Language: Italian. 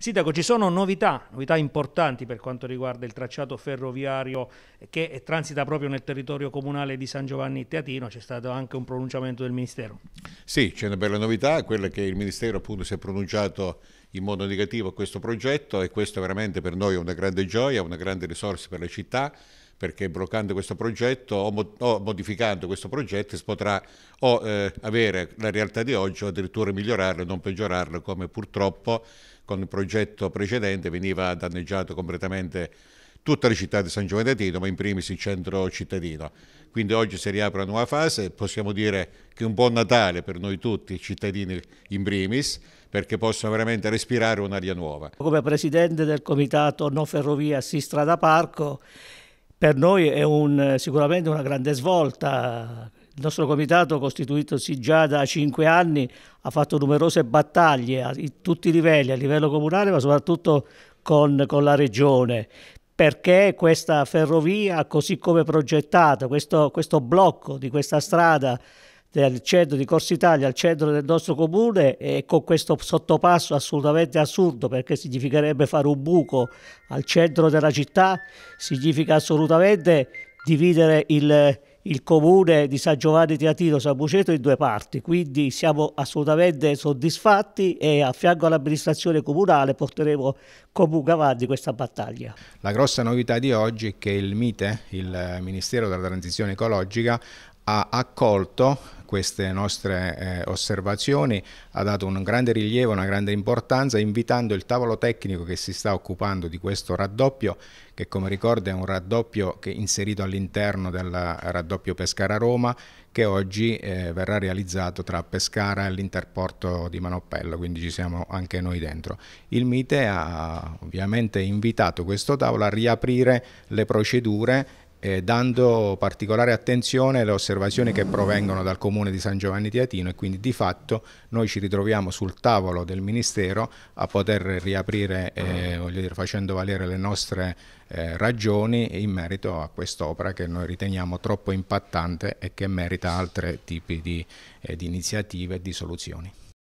Sindaco, ci sono novità, novità importanti per quanto riguarda il tracciato ferroviario che transita proprio nel territorio comunale di San Giovanni Teatino, c'è stato anche un pronunciamento del Ministero. Sì, c'è una bella novità, quella che il Ministero appunto si è pronunciato in modo negativo a questo progetto e questo veramente per noi è una grande gioia, una grande risorsa per la città, perché bloccando questo progetto o, o modificando questo progetto si potrà o eh, avere la realtà di oggi o addirittura migliorarla e non peggiorarla come purtroppo con il progetto precedente veniva danneggiato completamente tutta la città di San Giovanni Tino, ma in primis il centro cittadino. Quindi oggi si riapre una nuova fase, possiamo dire che un buon Natale per noi tutti, cittadini in primis, perché possono veramente respirare un'aria nuova. Come presidente del comitato No Ferrovia Si Strada Parco per noi è un, sicuramente una grande svolta. Il nostro comitato, costituitosi già da cinque anni, ha fatto numerose battaglie a tutti i livelli, a livello comunale, ma soprattutto con, con la regione, perché questa ferrovia, così come progettata, questo, questo blocco di questa strada del centro di Corso Italia al centro del nostro comune e con questo sottopasso assolutamente assurdo perché significherebbe fare un buco al centro della città, significa assolutamente dividere il, il comune di San Giovanni Teatino San Buceto in due parti, quindi siamo assolutamente soddisfatti e a fianco all'amministrazione comunale porteremo comunque avanti questa battaglia. La grossa novità di oggi è che il MITE, il Ministero della Transizione Ecologica, ha accolto queste nostre eh, osservazioni, ha dato un grande rilievo, una grande importanza, invitando il tavolo tecnico che si sta occupando di questo raddoppio, che come ricordo è un raddoppio che è inserito all'interno del raddoppio Pescara-Roma, che oggi eh, verrà realizzato tra Pescara e l'interporto di Manoppello, quindi ci siamo anche noi dentro. Il MITE ha ovviamente invitato questo tavolo a riaprire le procedure eh, dando particolare attenzione alle osservazioni che provengono dal comune di San Giovanni di Atino e quindi di fatto noi ci ritroviamo sul tavolo del Ministero a poter riaprire, eh, dire, facendo valere le nostre eh, ragioni in merito a quest'opera che noi riteniamo troppo impattante e che merita altri tipi di, eh, di iniziative e di soluzioni.